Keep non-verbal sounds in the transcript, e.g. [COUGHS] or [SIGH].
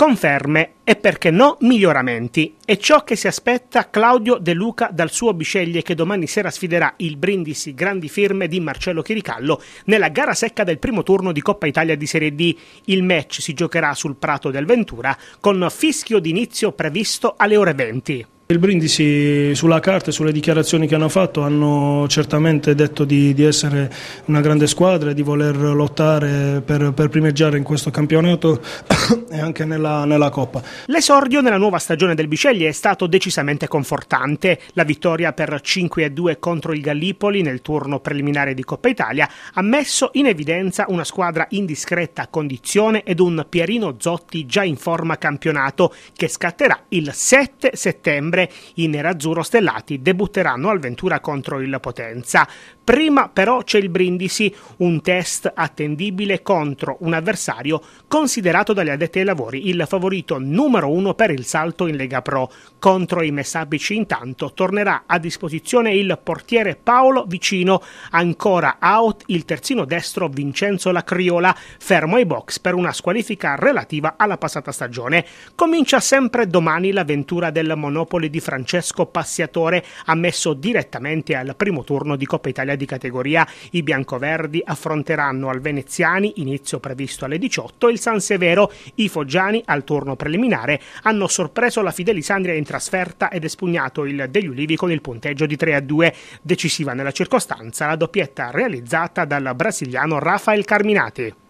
conferme e perché no miglioramenti. È ciò che si aspetta Claudio De Luca dal suo Bisceglie che domani sera sfiderà il Brindisi Grandi Firme di Marcello Chiricallo nella gara secca del primo turno di Coppa Italia di Serie D. Il match si giocherà sul Prato del Ventura con fischio d'inizio previsto alle ore 20. Il Brindisi sulla carta e sulle dichiarazioni che hanno fatto hanno certamente detto di, di essere una grande squadra e di voler lottare per, per primeggiare in questo campionato [COUGHS] e anche nella, nella, Coppa. L'esordio nella nuova stagione del Bicelli è stato decisamente confortante. La vittoria per 5-2 contro il Gallipoli nel turno preliminare di Coppa Italia ha messo in evidenza una squadra in discreta condizione ed un Pierino Zotti già in forma campionato che scatterà il 7 settembre settembre i nerazzurro stellati debutteranno al Ventura contro il Potenza. Prima però c'è il Brindisi, un test attendibile contro un avversario considerato dagli addetti ai lavori il favorito numero uno per il salto in Lega Pro. Contro i Messabici intanto tornerà a disposizione il portiere Paolo Vicino, ancora out il terzino destro Vincenzo Lacriola, fermo ai box per una squalifica relativa alla passata stagione. Comincia sempre domani l'avventura del Monopoli di Francesco Passiatore, ammesso direttamente al primo turno di Coppa Italia di categoria i biancoverdi affronteranno al Veneziani, inizio previsto alle 18, il San Severo. I foggiani al turno preliminare hanno sorpreso la Fidelisandria in trasferta ed espugnato il degli Ulivi con il punteggio di 3 a 2. Decisiva nella circostanza la doppietta realizzata dal brasiliano Rafael Carminati.